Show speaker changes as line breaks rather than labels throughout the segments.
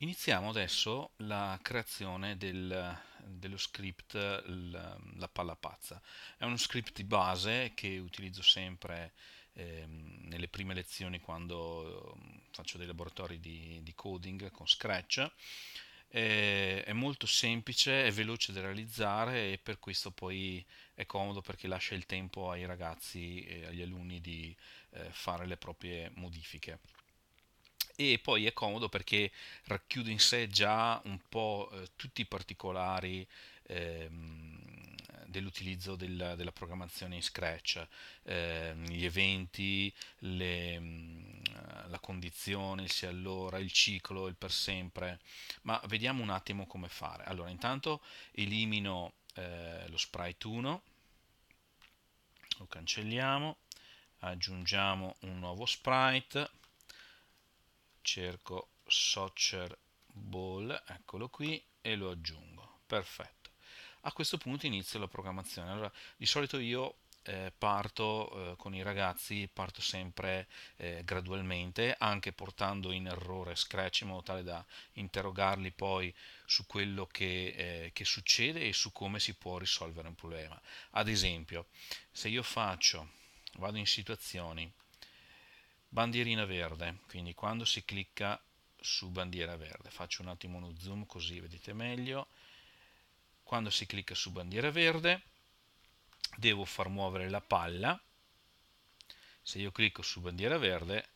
Iniziamo adesso la creazione del, dello script La palla pazza. È uno script di base che utilizzo sempre ehm, nelle prime lezioni quando ehm, faccio dei laboratori di, di coding con Scratch. È, molto semplice, è veloce da realizzare e per questo poi è comodo perché lascia il tempo ai ragazzi e agli alunni di eh, fare le proprie modifiche e poi è comodo perché racchiude in sé già un po' eh, tutti i particolari ehm, dell'utilizzo della, della programmazione in Scratch, eh, gli eventi, le, mm, la condizione, il se allora, il ciclo, il per sempre, ma vediamo un attimo come fare. Allora, intanto elimino eh, lo sprite 1, lo cancelliamo, aggiungiamo un nuovo sprite cerco soccer ball, eccolo qui, e lo aggiungo. Perfetto. A questo punto inizio la programmazione. Allora, di solito io eh, parto eh, con i ragazzi, parto sempre eh, gradualmente, anche portando in errore Scratch in modo tale da interrogarli poi su quello che, eh, che succede e su come si può risolvere un problema. Ad esempio, se io faccio, vado in situazioni, bandierina verde quindi quando si clicca su bandiera verde faccio un attimo uno zoom così vedete meglio quando si clicca su bandiera verde devo far muovere la palla se io clicco su bandiera verde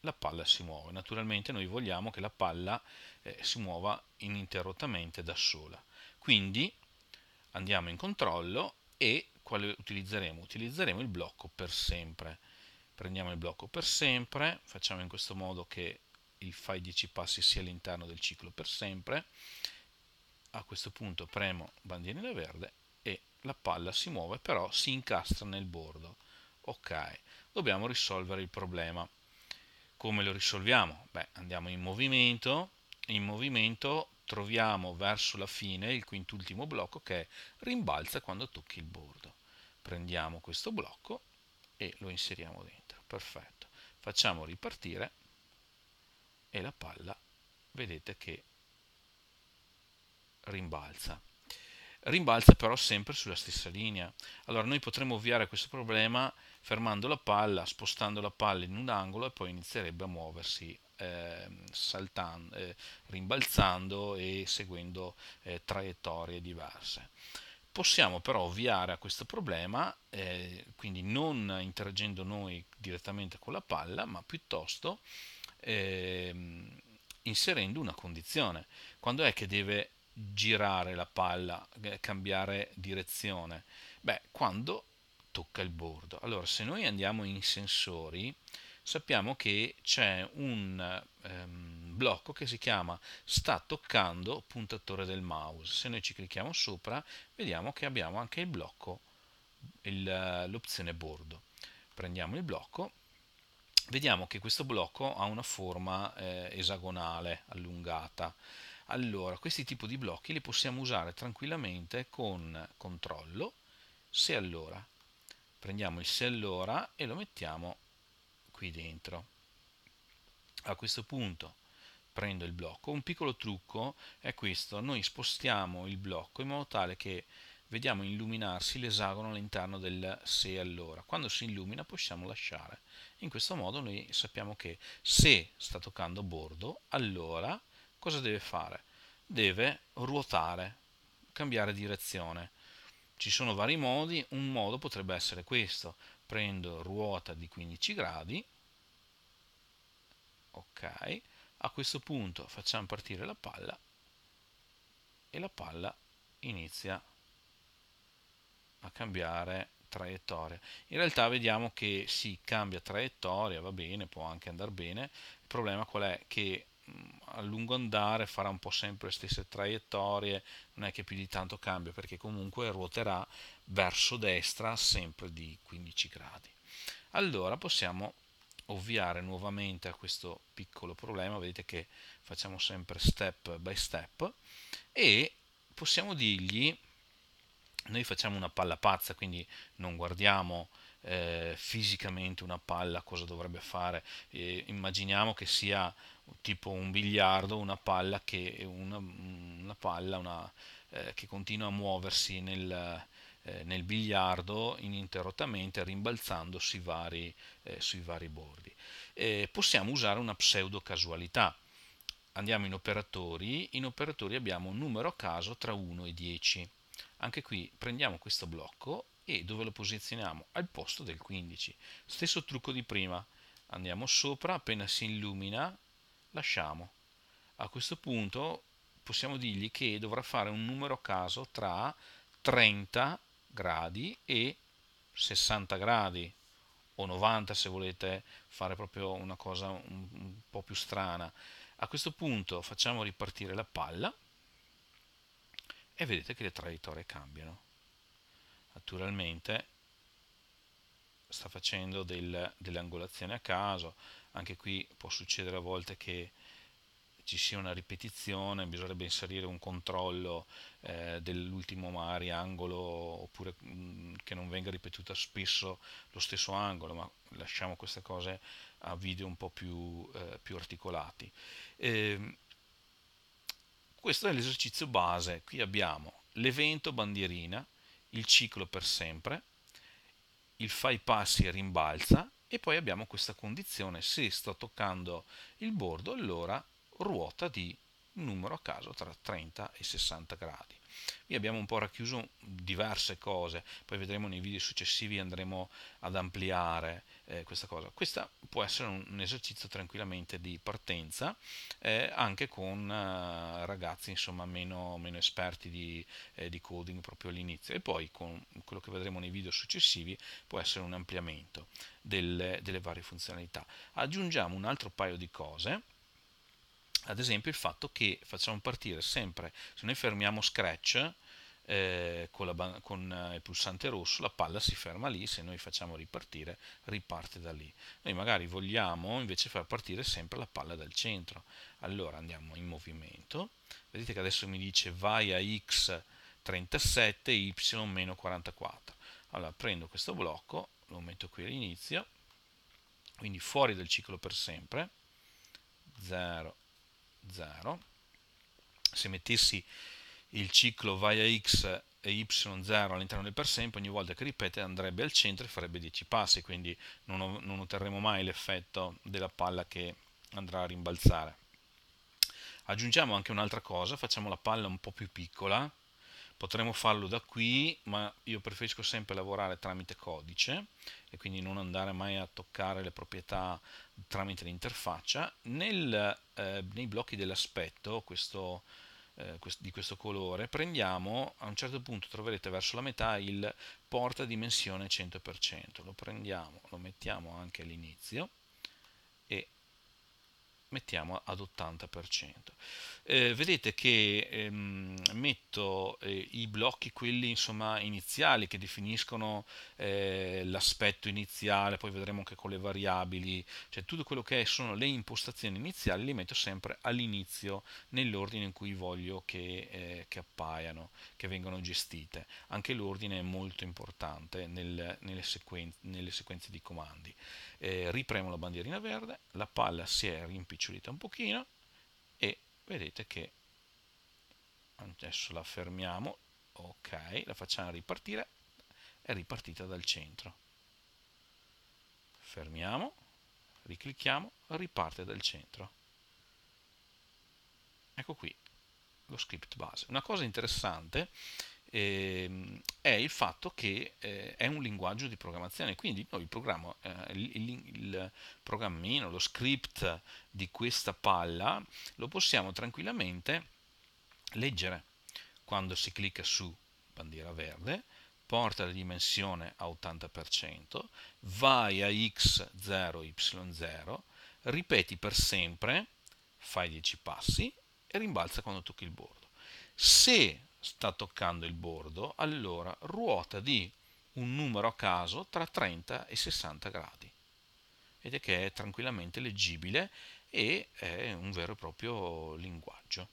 la palla si muove naturalmente noi vogliamo che la palla eh, si muova ininterrottamente da sola quindi andiamo in controllo e quale utilizzeremo? utilizzeremo il blocco per sempre prendiamo il blocco per sempre, facciamo in questo modo che il fai 10 passi sia all'interno del ciclo per sempre, a questo punto premo bandierina verde e la palla si muove però si incastra nel bordo. Ok, dobbiamo risolvere il problema. Come lo risolviamo? Beh, andiamo in movimento, in movimento troviamo verso la fine il quintultimo blocco che rimbalza quando tocchi il bordo. Prendiamo questo blocco e lo inseriamo dentro perfetto facciamo ripartire e la palla vedete che rimbalza rimbalza però sempre sulla stessa linea allora noi potremmo ovviare a questo problema fermando la palla spostando la palla in un angolo e poi inizierebbe a muoversi eh, saltando, eh, rimbalzando e seguendo eh, traiettorie diverse Possiamo però ovviare a questo problema, eh, quindi non interagendo noi direttamente con la palla, ma piuttosto eh, inserendo una condizione. Quando è che deve girare la palla, eh, cambiare direzione? Beh, quando tocca il bordo. Allora, se noi andiamo in sensori, sappiamo che c'è un ehm, blocco che si chiama sta toccando puntatore del mouse. Se noi ci clicchiamo sopra vediamo che abbiamo anche il blocco, l'opzione bordo. Prendiamo il blocco, vediamo che questo blocco ha una forma eh, esagonale, allungata. Allora, questi tipi di blocchi li possiamo usare tranquillamente con controllo, se allora. Prendiamo il se allora e lo mettiamo qui dentro. A questo punto prendo il blocco. Un piccolo trucco è questo, noi spostiamo il blocco in modo tale che vediamo illuminarsi l'esagono all'interno del se allora. Quando si illumina possiamo lasciare. In questo modo noi sappiamo che se sta toccando bordo, allora cosa deve fare? Deve ruotare, cambiare direzione. Ci sono vari modi, un modo potrebbe essere questo. Prendo ruota di 15 gradi ok a questo punto facciamo partire la palla e la palla inizia a cambiare traiettoria in realtà vediamo che si sì, cambia traiettoria va bene può anche andare bene il problema qual è che mm, a lungo andare farà un po' sempre le stesse traiettorie, non è che più di tanto cambia perché comunque ruoterà verso destra sempre di 15 gradi. Allora possiamo ovviare nuovamente a questo piccolo problema, vedete che facciamo sempre step by step e possiamo dirgli, noi facciamo una palla pazza, quindi non guardiamo eh, fisicamente una palla cosa dovrebbe fare, eh, immaginiamo che sia tipo un biliardo, una palla che, una, una palla, una, eh, che continua a muoversi nel, eh, nel biliardo ininterrottamente rimbalzandosi vari, eh, sui vari bordi. Eh, possiamo usare una pseudo casualità. Andiamo in operatori, in operatori abbiamo un numero a caso tra 1 e 10. Anche qui prendiamo questo blocco e dove lo posizioniamo? Al posto del 15. Stesso trucco di prima, andiamo sopra, appena si illumina lasciamo. A questo punto possiamo dirgli che dovrà fare un numero a caso tra 30 e gradi e 60 gradi o 90 se volete fare proprio una cosa un, un po' più strana. A questo punto facciamo ripartire la palla e vedete che le traiettorie cambiano. Naturalmente sta facendo del, delle angolazioni a caso, anche qui può succedere a volte che ci sia una ripetizione, bisognerebbe inserire un controllo eh, dell'ultimo mare, angolo, oppure mh, mm, che non venga ripetuta spesso lo stesso angolo, ma lasciamo queste cose a video un po' più, eh, più articolati. Eh, questo è l'esercizio base, qui abbiamo l'evento bandierina, il ciclo per sempre, il fai passi e rimbalza e poi abbiamo questa condizione se sto toccando il bordo allora ruota di numero a caso tra 30 e 60 gradi. Qui abbiamo un po' racchiuso diverse cose, poi vedremo nei video successivi andremo ad ampliare eh, questa cosa. Questo può essere un, un, esercizio tranquillamente di partenza, eh, anche con eh, ragazzi insomma, meno, meno esperti di, eh, di, coding proprio all'inizio e poi con quello che vedremo nei video successivi può essere un ampliamento delle, delle varie funzionalità. Aggiungiamo un altro paio di cose ad esempio il fatto che facciamo partire sempre, se noi fermiamo Scratch eh, con, la, con, eh, il pulsante rosso, la palla si ferma lì, se noi facciamo ripartire, riparte da lì. Noi magari vogliamo invece far partire sempre la palla dal centro. Allora andiamo in movimento, vedete che adesso mi dice vai a x37, y-44. Allora prendo questo blocco, lo metto qui all'inizio, quindi fuori dal ciclo per sempre, 0, 0. Se mettessi il ciclo vai a x e y0 all'interno del per sempre, ogni volta che ripete andrebbe al centro e farebbe 10 passi, quindi non, non otterremo mai l'effetto della palla che andrà a rimbalzare. Aggiungiamo anche un'altra cosa, facciamo la palla un po' più piccola, Potremmo farlo da qui, ma io preferisco sempre lavorare tramite codice e quindi non andare mai a toccare le proprietà tramite l'interfaccia. Nel, eh, nei blocchi dell'aspetto, questo, eh, quest di questo colore, prendiamo, a un certo punto troverete verso la metà il porta dimensione 100%. Lo prendiamo, lo mettiamo anche all'inizio mettiamo ad 80%. Eh, vedete che ehm, metto eh, i blocchi, quelli insomma iniziali, che definiscono eh, l'aspetto iniziale, poi vedremo anche con le variabili, cioè tutto quello che sono le impostazioni iniziali li metto sempre all'inizio, nell'ordine in cui voglio che, eh, che appaiano, che vengano gestite. Anche l'ordine è molto importante nel, nelle, sequen- nelle, sequenze di comandi. Eh, ripremo la bandierina verde, la palla si è rimpicciata rimpicciolita un pochino e vedete che adesso la fermiamo ok la facciamo ripartire è ripartita dal centro fermiamo riclicchiamo riparte dal centro ecco qui lo script base una cosa interessante ehm, è il fatto che eh, è un linguaggio di programmazione, quindi noi il, programma, eh, il, il programmino, lo script di questa palla lo possiamo tranquillamente leggere quando si clicca su bandiera verde, porta la dimensione a 80%, vai a x0y0, ripeti per sempre, fai 10 passi e rimbalza quando tocchi il bordo. Se sta toccando il bordo, allora ruota di un numero a caso tra 30 e 60 gradi. Vedete che è tranquillamente leggibile e è un vero e proprio linguaggio.